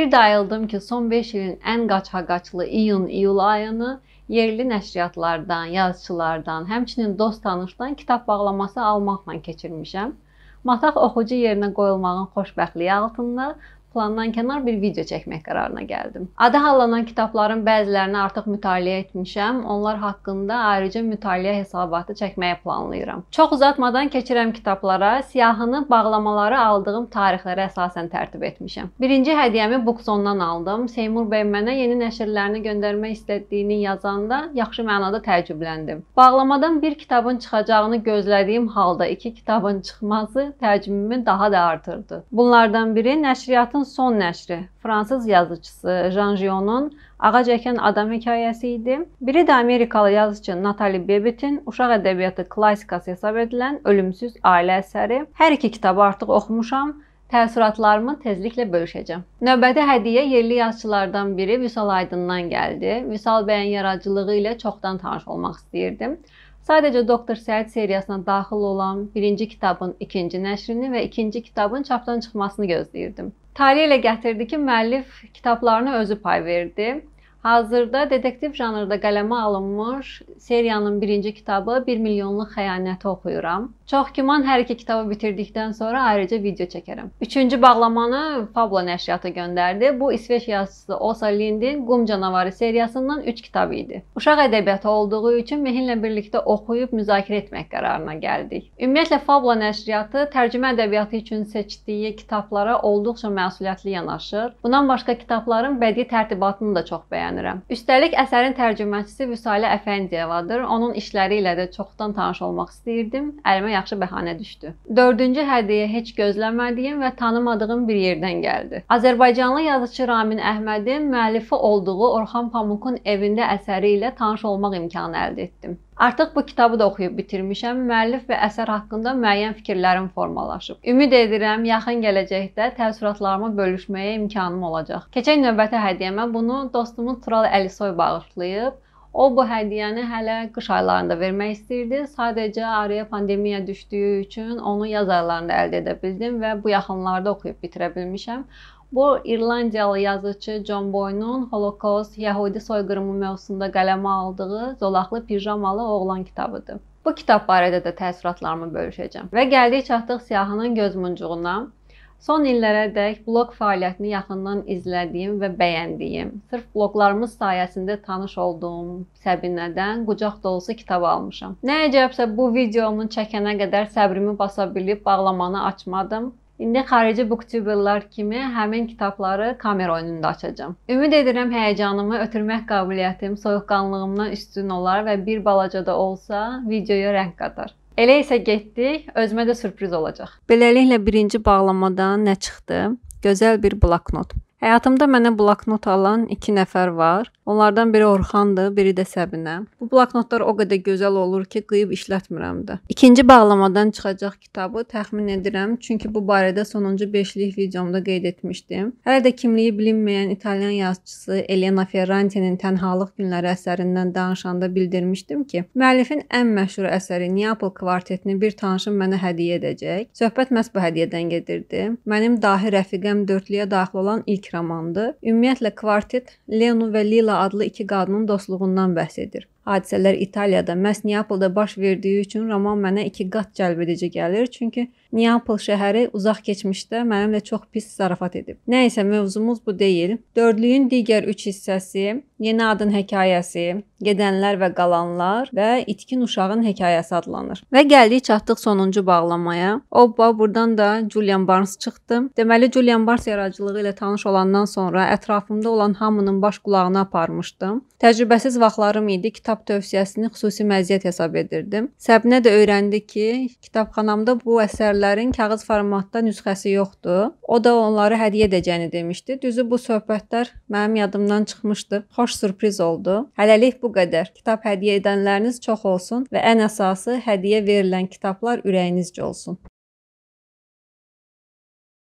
Bir də ayıldım ki, son 5 ilin ən qaçaqaçlı iyun-iyul ayını yerli nəşriyyatlardan, yazıçılardan, həmçinin dost-tanışdan kitab bağlaması almaqla keçirmişəm. Mataq oxucu yerinə qoyulmağın xoşbəxtliyi altında plandan kənar bir video çəkmək qərarına gəldim. Adı hallanan kitabların bəzilərini artıq mütaliə etmişəm. Onlar haqqında ayrıca mütaliə hesabatı çəkməyi planlayıram. Çox uzatmadan keçirəm kitablara. Siyahını bağlamaları aldığım tarixlərə əsasən tərtib etmişəm. Birinci hədiyyəmi Buxondan aldım. Seymur bəy mənə yeni nəşrlərini göndərmək istədiyini yazanda yaxşı mənada təəccübləndim. Bağlamadan bir kitabın çıxacağını gözlədiyim halda iki kitabın çıxması təəccübümü daha da artırdı. Bunlardan biri nəşriyyatın Kafkasın son nəşri Fransız yazıçısı Jan Gion'un Ağac əkən adam hekayəsi idi. Biri də Amerikalı yazıçı Natalie Bebbitt'in uşaq ədəbiyyatı klassikası hesab edilən Ölümsüz ailə əsəri. Hər iki kitabı artıq oxumuşam. Təəssüratlarımı tezliklə bölüşəcəm. Növbəti hədiyyə yerli yazıçılardan biri Vüsal Aydından gəldi. Vüsal bəyin yaradıcılığı ilə çoxdan tanış olmaq istəyirdim. Sadəcə Doktor Səyid seriyasına daxil olan birinci kitabın ikinci nəşrini və ikinci kitabın çapdan çıxmasını gözləyirdim. Tale ilə gətirdi ki, müəllif kitablarına özü pay verdi. Hazırda detektiv janrda qələmə alınmış seriyanın birinci kitabı 1 milyonluq xəyanəti oxuyuram. Çox güman hər iki kitabı bitirdikdən sonra ayrıca video çəkərəm. Üçüncü bağlamanı Fabula nəşriyyatı göndərdi. Bu İsveç yazıçısı Osa Lindin Qum canavarı seriyasından 3 kitab idi. Uşaq ədəbiyyatı olduğu üçün Mehinlə birlikdə oxuyub müzakirə etmək qərarına gəldik. Ümumiyyətlə Fabula nəşriyyatı tərcümə ədəbiyyatı üçün seçdiyi kitablara olduqca məsuliyyətli yanaşır. Bundan başqa kitabların bədii tərtibatını da çox bəyənirəm. Üstəlik əsərin tərcüməçisi Vüsalə Əfəndiyevadır. Onun işləri ilə də çoxdan tanış olmaq istəyirdim. Əlimə yaxşı bəhanə düşdü. Dördüncü hədiyyə heç gözləmədiyim və tanımadığım bir yerdən gəldi. Azərbaycanlı yazıçı Ramin Əhmədin müəllifi olduğu Orxan Pamukun evində əsəri ilə tanış olmaq imkanı əldə etdim. Artıq bu kitabı da oxuyub bitirmişəm. Müəllif və əsər haqqında müəyyən fikirlərim formalaşıb. Ümid edirəm, yaxın gələcəkdə təəssüratlarımı bölüşməyə imkanım olacaq. Keçən növbəti hədiyyəmə bunu dostumun Tural Əlisoy bağışlayıb. O bu hədiyyəni hələ qış aylarında vermək istirdi. Sadəcə araya pandemiya düşdüyü üçün onu yaz aylarında əldə edə bildim və bu yaxınlarda oxuyub bitirə bilmişəm. Bu İrlandiyalı yazıcı John Boyne'un Holocaust, Yəhudi soyqırımı mövzusunda qələmə aldığı Zolaqlı pijamalı oğlan kitabıdır. Bu kitab barədə də təəssüratlarımı bölüşəcəm. Və gəldik çatdıq siyahının göz muncuğuna. Son illərədək blog fəaliyyətini yaxından izlədiyim və bəyəndiyim, sırf bloqlarımız sayəsində tanış olduğum Səbinədən qucaq dolusu kitab almışam. Nə əcəbsə bu videomu çəkənə qədər səbrimi basa bilib bağlamanı açmadım. İndi xarici booktuberlar kimi həmin kitabları kamera önündə açacağam. Ümid edirəm həyecanımı ötürmək qabiliyyətim soyuqqanlığımdan üstün olar və bir balaca da olsa videoya rəng qatar. Elə isə getdik, özümə də sürpriz olacaq. Beləliklə birinci bağlamadan nə çıxdı? Gözəl bir bloknot. Həyatımda mənə bloknot alan 2 nəfər var. Onlardan biri Orxandır, biri də Səbinə. Bu bloknotlar o qədər gözəl olur ki, qıyıb işlətmirəm də. İkinci bağlamadan çıxacaq kitabı təxmin edirəm, çünki bu barədə sonuncu 5-lik videomda qeyd etmişdim. Hələ də kimliyi bilinməyən İtalyan yazıçısı Elena Ferrantinin Tənhalıq günləri əsərindən danışanda bildirmişdim ki, müəllifin ən məşhur əsəri Neapol kvartetini bir tanışım mənə hədiyyə edəcək. Söhbət məhz bu hədiyyədən gedirdi. Mənim dahi rəfiqəm dörtlüyə daxil olan ilk romandır. Ümumiyyətlə kvartet Lenu və Lila adlı iki qadının dostluğundan bəhs edir hadisələr İtaliyada, məhz Neapolda baş verdiyi üçün roman mənə iki qat cəlbedici gəlir. Çünki Neapol şəhəri uzaq keçmişdə mənimlə çox pis zarafat edib. Nə isə mövzumuz bu deyil. Dördlüyün digər 3 hissəsi, Yeni adın hekayəsi, Gedənlər və qalanlar və İtkin uşağın hekayəsi adlanır. Və gəldik çatdıq sonuncu bağlamaya. Obba burdan da Julian Barnes çıxdı. Deməli Julian Barnes yaradıcılığı ilə tanış olandan sonra ətrafımda olan hamının baş qulağına aparmışdım. Təcrübəsiz vaxtlarım idi. Kitab kitab tövsiyəsini xüsusi məziyyət hesab edirdim. Səbinə də öyrəndi ki, kitabxanamda bu əsərlərin kağız formatda nüsxəsi yoxdur. O da onları hədiyyə edəcəyini demişdi. Düzü bu söhbətlər mənim yadımdan çıxmışdı. Xoş sürpriz oldu. Hələlik bu qədər. Kitab hədiyyə edənləriniz çox olsun və ən əsası hədiyyə verilən kitablar ürəyinizcə olsun.